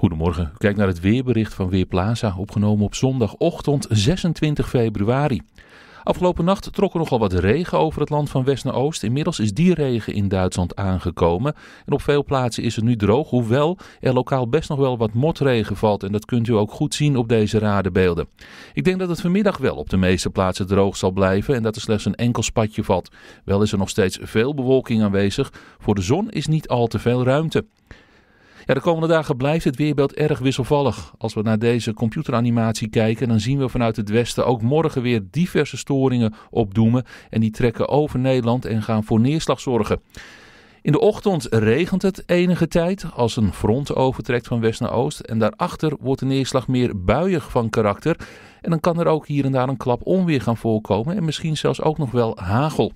Goedemorgen, u kijkt naar het weerbericht van Weerplaza, opgenomen op zondagochtend 26 februari. Afgelopen nacht trok er nogal wat regen over het land van west naar oost. Inmiddels is die regen in Duitsland aangekomen. En op veel plaatsen is het nu droog, hoewel er lokaal best nog wel wat motregen valt. En dat kunt u ook goed zien op deze radenbeelden. Ik denk dat het vanmiddag wel op de meeste plaatsen droog zal blijven en dat er slechts een enkel spatje valt. Wel is er nog steeds veel bewolking aanwezig. Voor de zon is niet al te veel ruimte. Ja, de komende dagen blijft het weerbeeld erg wisselvallig. Als we naar deze computeranimatie kijken, dan zien we vanuit het westen ook morgen weer diverse storingen opdoemen. En die trekken over Nederland en gaan voor neerslag zorgen. In de ochtend regent het enige tijd als een front overtrekt van west naar oost. En daarachter wordt de neerslag meer buiig van karakter. En dan kan er ook hier en daar een klap onweer gaan voorkomen. En misschien zelfs ook nog wel hagel.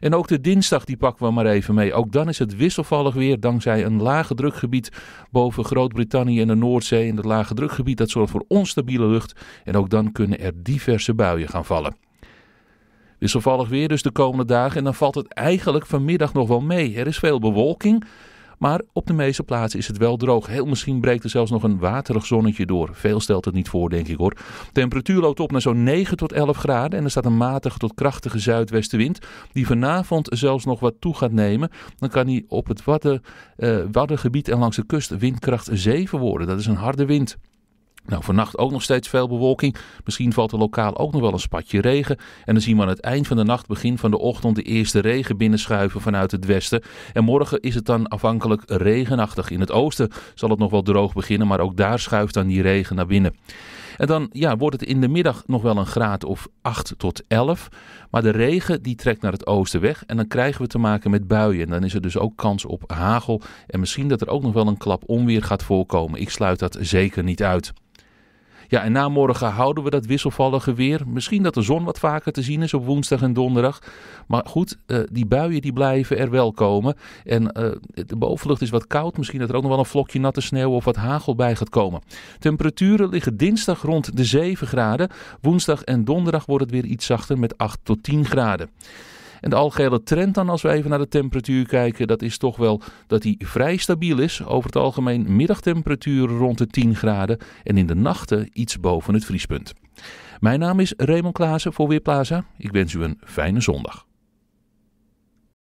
En ook de dinsdag, die pakken we maar even mee. Ook dan is het wisselvallig weer dankzij een lage drukgebied boven Groot-Brittannië en de Noordzee. En dat lage drukgebied dat zorgt voor onstabiele lucht. En ook dan kunnen er diverse buien gaan vallen. Wisselvallig weer dus de komende dagen en dan valt het eigenlijk vanmiddag nog wel mee. Er is veel bewolking, maar op de meeste plaatsen is het wel droog. Heel misschien breekt er zelfs nog een waterig zonnetje door. Veel stelt het niet voor, denk ik hoor. Temperatuur loopt op naar zo'n 9 tot 11 graden. En er staat een matige tot krachtige zuidwestenwind. Die vanavond zelfs nog wat toe gaat nemen. Dan kan die op het Wadden, eh, Waddengebied en langs de kust windkracht 7 worden. Dat is een harde wind. Nou, vannacht ook nog steeds veel bewolking. Misschien valt er lokaal ook nog wel een spatje regen. En dan zien we aan het eind van de nacht, begin van de ochtend, de eerste regen binnenschuiven vanuit het westen. En morgen is het dan afhankelijk regenachtig. In het oosten zal het nog wel droog beginnen, maar ook daar schuift dan die regen naar binnen. En dan ja, wordt het in de middag nog wel een graad of 8 tot 11. Maar de regen die trekt naar het oosten weg en dan krijgen we te maken met buien. En dan is er dus ook kans op hagel en misschien dat er ook nog wel een klap onweer gaat voorkomen. Ik sluit dat zeker niet uit. Ja, en na morgen houden we dat wisselvallige weer. Misschien dat de zon wat vaker te zien is op woensdag en donderdag. Maar goed, eh, die buien die blijven er wel komen. En eh, de bovenlucht is wat koud. Misschien dat er ook nog wel een vlokje natte sneeuw of wat hagel bij gaat komen. Temperaturen liggen dinsdag rond de 7 graden. Woensdag en donderdag wordt het weer iets zachter met 8 tot 10 graden. En de algehele trend dan, als we even naar de temperatuur kijken, dat is toch wel dat die vrij stabiel is. Over het algemeen middagtemperaturen rond de 10 graden en in de nachten iets boven het vriespunt. Mijn naam is Raymond Klaassen voor Weerplaza. Ik wens u een fijne zondag.